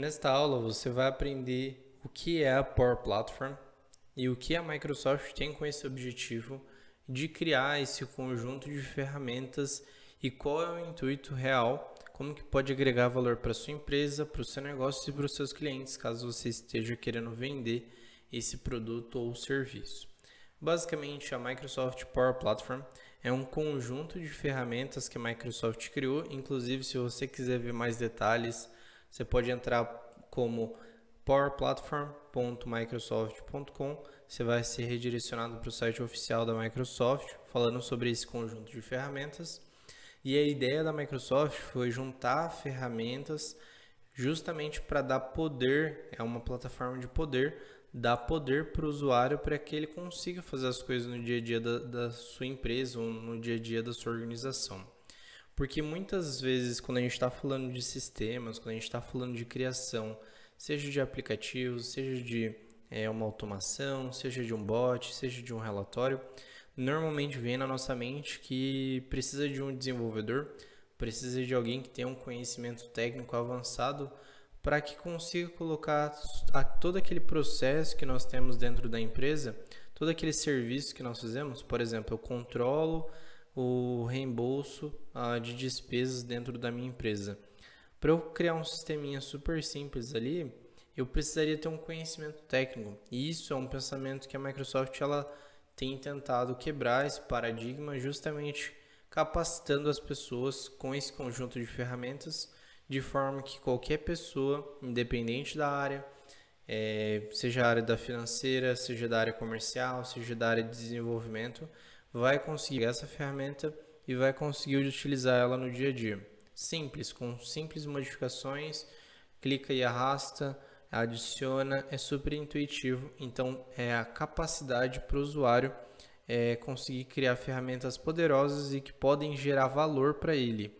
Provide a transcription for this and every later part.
Nesta aula você vai aprender o que é a Power Platform e o que a Microsoft tem com esse objetivo de criar esse conjunto de ferramentas e qual é o intuito real, como que pode agregar valor para sua empresa, para o seu negócio e para os seus clientes, caso você esteja querendo vender esse produto ou serviço. Basicamente, a Microsoft Power Platform é um conjunto de ferramentas que a Microsoft criou. Inclusive, se você quiser ver mais detalhes você pode entrar como powerplatform.microsoft.com. Você vai ser redirecionado para o site oficial da Microsoft, falando sobre esse conjunto de ferramentas. E a ideia da Microsoft foi juntar ferramentas justamente para dar poder, é uma plataforma de poder, dar poder para o usuário para que ele consiga fazer as coisas no dia a dia da, da sua empresa ou no dia a dia da sua organização. Porque muitas vezes, quando a gente está falando de sistemas, quando a gente está falando de criação, seja de aplicativos, seja de é, uma automação, seja de um bot, seja de um relatório, normalmente vem na nossa mente que precisa de um desenvolvedor, precisa de alguém que tenha um conhecimento técnico avançado para que consiga colocar a, todo aquele processo que nós temos dentro da empresa, todo aquele serviço que nós fizemos, por exemplo, eu controlo o reembolso ah, de despesas dentro da minha empresa. Para eu criar um sisteminha super simples ali, eu precisaria ter um conhecimento técnico. E isso é um pensamento que a Microsoft ela tem tentado quebrar esse paradigma justamente capacitando as pessoas com esse conjunto de ferramentas de forma que qualquer pessoa, independente da área, é, seja a área da financeira, seja da área comercial, seja da área de desenvolvimento, vai conseguir essa ferramenta e vai conseguir utilizar ela no dia a dia. Simples, com simples modificações, clica e arrasta, adiciona, é super intuitivo. Então, é a capacidade para o usuário é, conseguir criar ferramentas poderosas e que podem gerar valor para ele.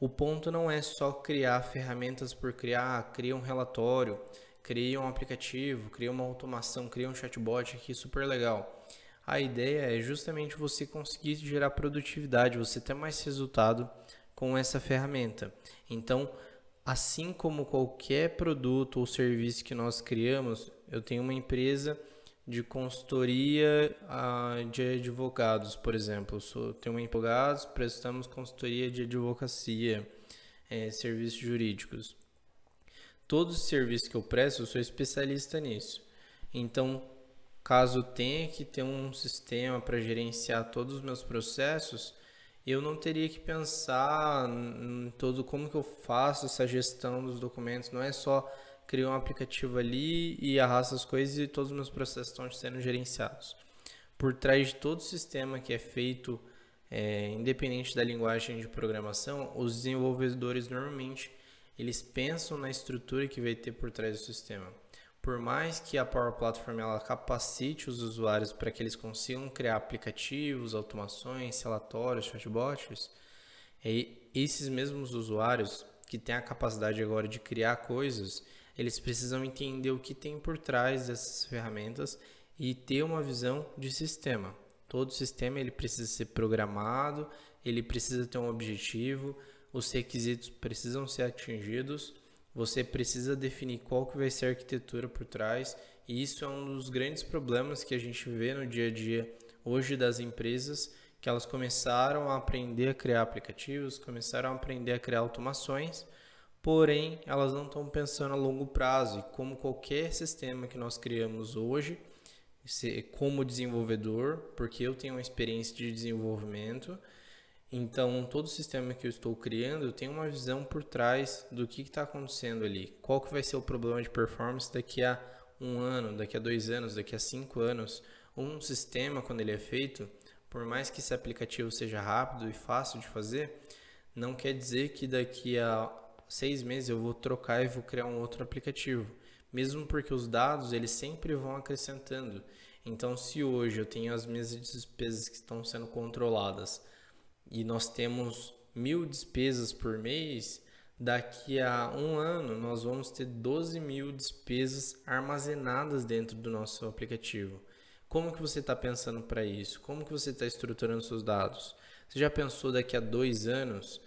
O ponto não é só criar ferramentas por criar, ah, cria um relatório, cria um aplicativo, cria uma automação, cria um chatbot aqui é super legal. A ideia é justamente você conseguir gerar produtividade, você ter mais resultado com essa ferramenta. Então, assim como qualquer produto ou serviço que nós criamos, eu tenho uma empresa de consultoria ah, de advogados, por exemplo. Eu tenho um advogados, prestamos consultoria de advocacia, é, serviços jurídicos. Todos os serviços que eu presto, eu sou especialista nisso. Então, Caso tenha que ter um sistema para gerenciar todos os meus processos, eu não teria que pensar em todo como que eu faço essa gestão dos documentos. Não é só criar um aplicativo ali e arrasta as coisas e todos os meus processos estão sendo gerenciados. Por trás de todo o sistema que é feito, é, independente da linguagem de programação, os desenvolvedores normalmente eles pensam na estrutura que vai ter por trás do sistema por mais que a Power Platform ela capacite os usuários para que eles consigam criar aplicativos, automações, relatórios, chatbots, é, esses mesmos usuários que têm a capacidade agora de criar coisas, eles precisam entender o que tem por trás dessas ferramentas e ter uma visão de sistema. Todo sistema ele precisa ser programado, ele precisa ter um objetivo, os requisitos precisam ser atingidos você precisa definir qual que vai ser a arquitetura por trás, e isso é um dos grandes problemas que a gente vê no dia a dia hoje das empresas, que elas começaram a aprender a criar aplicativos, começaram a aprender a criar automações, porém elas não estão pensando a longo prazo, e como qualquer sistema que nós criamos hoje, como desenvolvedor, porque eu tenho uma experiência de desenvolvimento, então, todo o sistema que eu estou criando tem uma visão por trás do que está acontecendo ali. Qual que vai ser o problema de performance daqui a um ano, daqui a dois anos, daqui a cinco anos. Um sistema, quando ele é feito, por mais que esse aplicativo seja rápido e fácil de fazer, não quer dizer que daqui a seis meses eu vou trocar e vou criar um outro aplicativo. Mesmo porque os dados, eles sempre vão acrescentando. Então, se hoje eu tenho as minhas despesas que estão sendo controladas e nós temos mil despesas por mês, daqui a um ano nós vamos ter 12 mil despesas armazenadas dentro do nosso aplicativo. Como que você está pensando para isso? Como que você está estruturando seus dados? Você já pensou daqui a dois anos?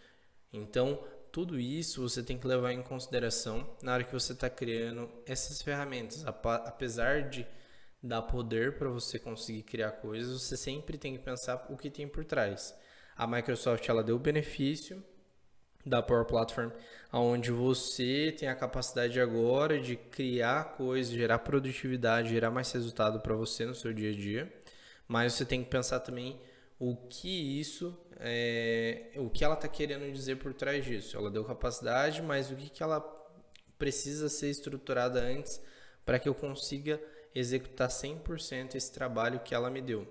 Então, tudo isso você tem que levar em consideração na hora que você está criando essas ferramentas. Apesar de dar poder para você conseguir criar coisas, você sempre tem que pensar o que tem por trás a Microsoft ela deu o benefício da Power Platform, aonde você tem a capacidade agora de criar coisas, gerar produtividade, gerar mais resultado para você no seu dia a dia, mas você tem que pensar também o que isso, é, o que ela está querendo dizer por trás disso. Ela deu capacidade, mas o que, que ela precisa ser estruturada antes para que eu consiga executar 100% esse trabalho que ela me deu.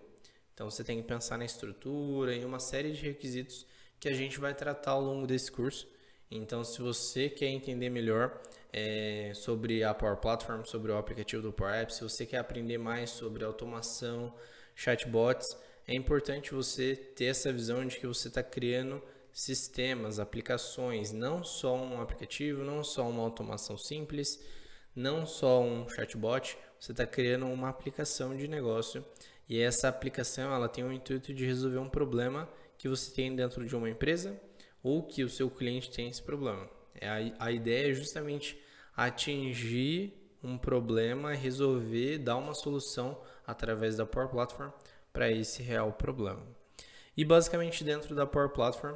Então você tem que pensar na estrutura, em uma série de requisitos que a gente vai tratar ao longo desse curso. Então, se você quer entender melhor é, sobre a Power Platform, sobre o aplicativo do Power Apps, se você quer aprender mais sobre automação, chatbots, é importante você ter essa visão de que você está criando sistemas, aplicações, não só um aplicativo, não só uma automação simples, não só um chatbot, você está criando uma aplicação de negócio e essa aplicação ela tem o intuito de resolver um problema que você tem dentro de uma empresa ou que o seu cliente tem esse problema. É a, a ideia é justamente atingir um problema, resolver, dar uma solução através da Power Platform para esse real problema. E basicamente dentro da Power Platform,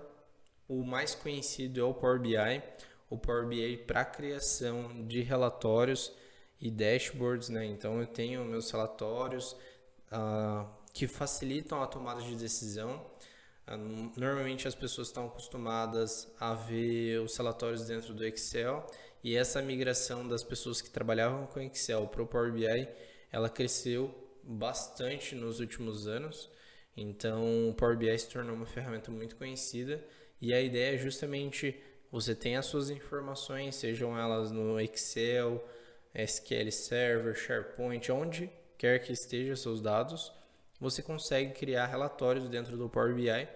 o mais conhecido é o Power BI, o Power BI para criação de relatórios e dashboards, né? Então eu tenho meus relatórios, uh, que facilitam a tomada de decisão. Uh, normalmente as pessoas estão acostumadas a ver os relatórios dentro do Excel e essa migração das pessoas que trabalhavam com Excel para o Power BI, ela cresceu bastante nos últimos anos. Então, o Power BI se tornou uma ferramenta muito conhecida e a ideia é justamente você tem as suas informações, sejam elas no Excel, SQL Server, SharePoint, onde quer que estejam seus dados, você consegue criar relatórios dentro do Power BI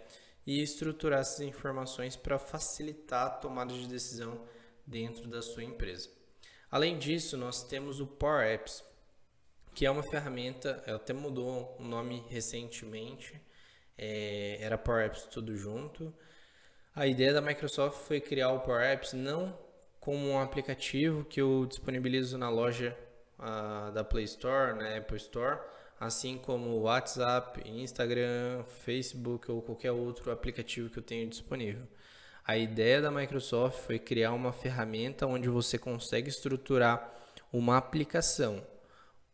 e estruturar essas informações para facilitar a tomada de decisão dentro da sua empresa. Além disso, nós temos o Power Apps, que é uma ferramenta, ela até mudou o nome recentemente, é, era Power Apps tudo junto. A ideia da Microsoft foi criar o Power Apps não como um aplicativo que eu disponibilizo na loja da Play Store, né, Apple Store, assim como WhatsApp, Instagram, Facebook ou qualquer outro aplicativo que eu tenho disponível. A ideia da Microsoft foi criar uma ferramenta onde você consegue estruturar uma aplicação.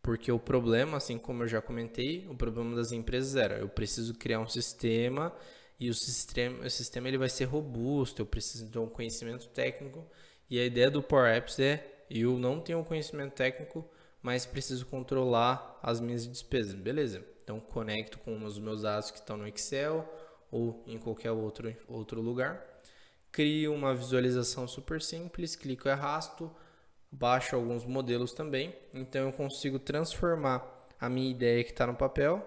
Porque o problema, assim como eu já comentei, o problema das empresas era eu preciso criar um sistema e o sistema, o sistema ele vai ser robusto, eu preciso de um conhecimento técnico. E a ideia do Power Apps é eu não tenho conhecimento técnico, mas preciso controlar as minhas despesas, beleza? Então conecto com os meus dados que estão no Excel ou em qualquer outro, outro lugar. Crio uma visualização super simples, clico e arrasto, baixo alguns modelos também. Então eu consigo transformar a minha ideia que está no papel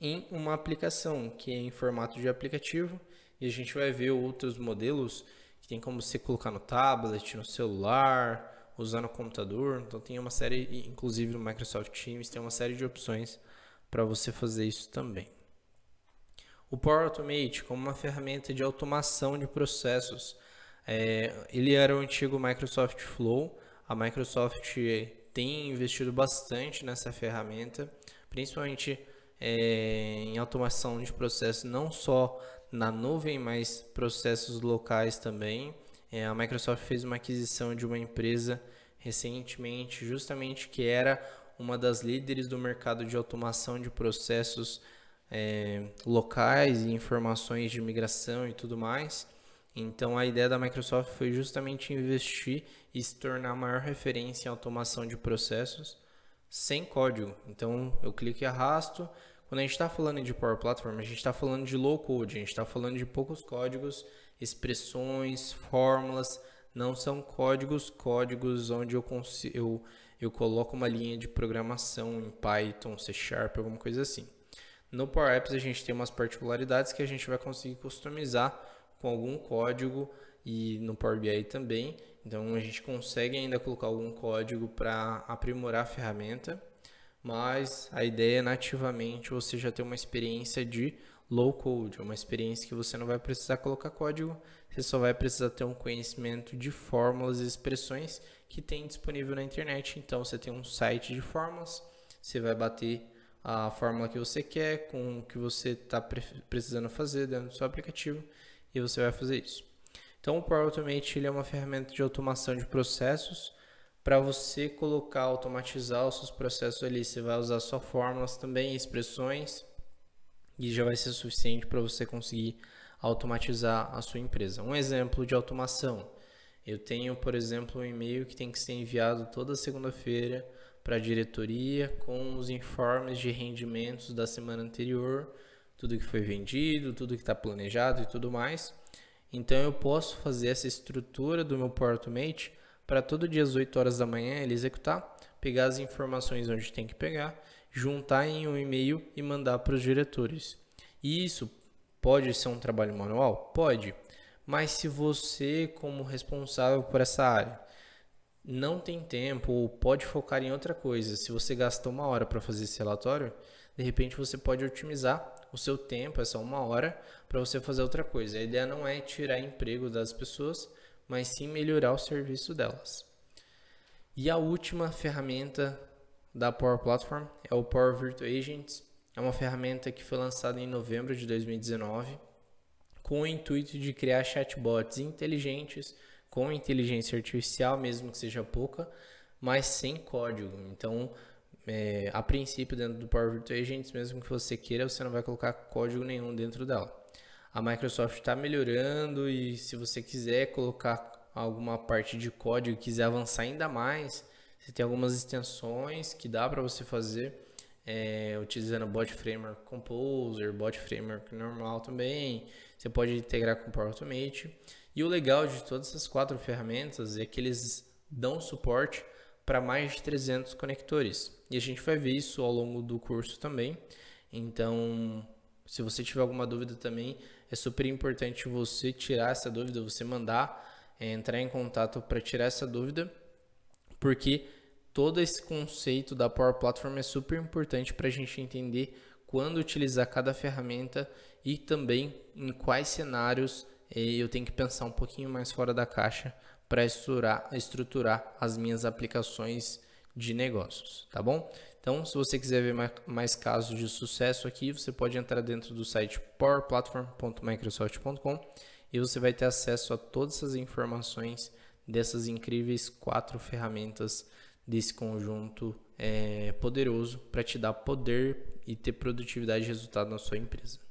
em uma aplicação que é em formato de aplicativo e a gente vai ver outros modelos que tem como você colocar no tablet, no celular, usando o computador. Então tem uma série, inclusive no Microsoft Teams, tem uma série de opções para você fazer isso também. O Power Automate como uma ferramenta de automação de processos. É, ele era o antigo Microsoft Flow. A Microsoft é, tem investido bastante nessa ferramenta, principalmente é, em automação de processos, não só na nuvem, mas processos locais também. É, a Microsoft fez uma aquisição de uma empresa recentemente, justamente que era uma das líderes do mercado de automação de processos é, locais e informações de migração e tudo mais. Então a ideia da Microsoft foi justamente investir e se tornar a maior referência em automação de processos sem código. Então eu clico e arrasto. Quando a gente está falando de Power Platform, a gente está falando de low code, a gente está falando de poucos códigos expressões, fórmulas, não são códigos, códigos onde eu, eu, eu coloco uma linha de programação em Python, C Sharp, alguma coisa assim. No Power Apps a gente tem umas particularidades que a gente vai conseguir customizar com algum código e no Power BI também. Então a gente consegue ainda colocar algum código para aprimorar a ferramenta, mas a ideia é nativamente você já ter uma experiência de low code, é uma experiência que você não vai precisar colocar código, você só vai precisar ter um conhecimento de fórmulas e expressões que tem disponível na internet. Então você tem um site de fórmulas, você vai bater a fórmula que você quer com o que você está precisando fazer dentro do seu aplicativo e você vai fazer isso. Então o Power Automate ele é uma ferramenta de automação de processos para você colocar, automatizar os seus processos ali. Você vai usar só fórmulas também, expressões e já vai ser suficiente para você conseguir automatizar a sua empresa. Um exemplo de automação. Eu tenho, por exemplo, um e-mail que tem que ser enviado toda segunda-feira para a diretoria com os informes de rendimentos da semana anterior, tudo que foi vendido, tudo que está planejado e tudo mais. Então eu posso fazer essa estrutura do meu PowerTomate para todo dia às 8 horas da manhã ele executar, pegar as informações onde tem que pegar juntar em um e-mail e mandar para os diretores. E isso pode ser um trabalho manual? Pode. Mas se você, como responsável por essa área, não tem tempo ou pode focar em outra coisa, se você gastou uma hora para fazer esse relatório, de repente você pode otimizar o seu tempo, essa uma hora, para você fazer outra coisa. A ideia não é tirar emprego das pessoas, mas sim melhorar o serviço delas. E a última ferramenta da Power Platform é o Power Virtual Agents. É uma ferramenta que foi lançada em novembro de 2019 com o intuito de criar chatbots inteligentes com inteligência artificial, mesmo que seja pouca, mas sem código. Então, é, a princípio, dentro do Power Virtual Agents, mesmo que você queira, você não vai colocar código nenhum dentro dela. A Microsoft está melhorando e se você quiser colocar alguma parte de código, quiser avançar ainda mais, você tem algumas extensões que dá para você fazer é, utilizando Bot Framework Composer, Bot Framework normal também. Você pode integrar com Power Automate. E o legal de todas essas quatro ferramentas é que eles dão suporte para mais de 300 conectores. E a gente vai ver isso ao longo do curso também. Então, se você tiver alguma dúvida também, é super importante você tirar essa dúvida, você mandar é, entrar em contato para tirar essa dúvida porque todo esse conceito da Power Platform é super importante para a gente entender quando utilizar cada ferramenta e também em quais cenários eh, eu tenho que pensar um pouquinho mais fora da caixa para estruturar, estruturar as minhas aplicações de negócios, tá bom? Então, se você quiser ver mais, mais casos de sucesso aqui, você pode entrar dentro do site powerplatform.microsoft.com e você vai ter acesso a todas essas informações dessas incríveis quatro ferramentas desse conjunto é, poderoso para te dar poder e ter produtividade e resultado na sua empresa.